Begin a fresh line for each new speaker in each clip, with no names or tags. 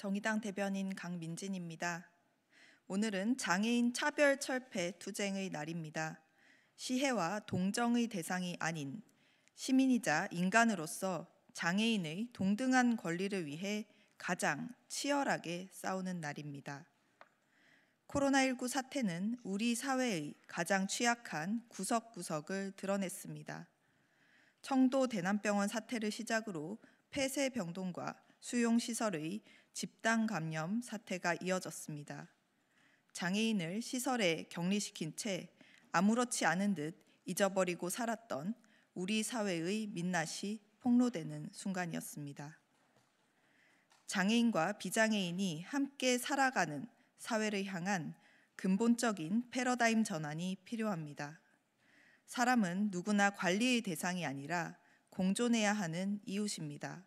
정의당 대변인 강민진입니다. 오늘은 장애인 차별 철폐 투쟁의 날입니다. 시해와 동정의 대상이 아닌 시민이자 인간으로서 장애인의 동등한 권리를 위해 가장 치열하게 싸우는 날입니다. 코로나19 사태는 우리 사회의 가장 취약한 구석구석을 드러냈습니다. 청도 대남병원 사태를 시작으로 폐쇄병동과 수용시설의 집단 감염 사태가 이어졌습니다. 장애인을 시설에 격리시킨 채 아무렇지 않은 듯 잊어버리고 살았던 우리 사회의 민낯이 폭로되는 순간이었습니다. 장애인과 비장애인이 함께 살아가는 사회를 향한 근본적인 패러다임 전환이 필요합니다. 사람은 누구나 관리의 대상이 아니라 공존해야 하는 이웃입니다.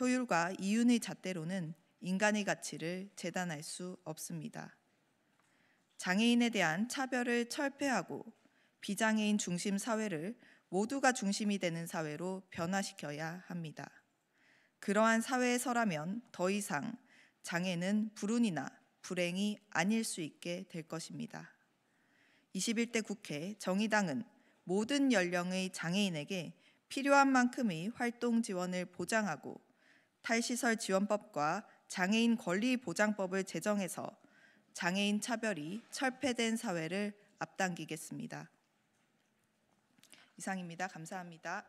효율과 이윤의 잣대로는 인간의 가치를 재단할 수 없습니다. 장애인에 대한 차별을 철폐하고 비장애인 중심 사회를 모두가 중심이 되는 사회로 변화시켜야 합니다. 그러한 사회에서라면 더 이상 장애는 불운이나 불행이 아닐 수 있게 될 것입니다. 21대 국회 정의당은 모든 연령의 장애인에게 필요한 만큼의 활동 지원을 보장하고 탈시설 지원법과 장애인 권리 보장법을 제정해서 장애인 차별이 철폐된 사회를 앞당기겠습니다. 이상입니다. 감사합니다.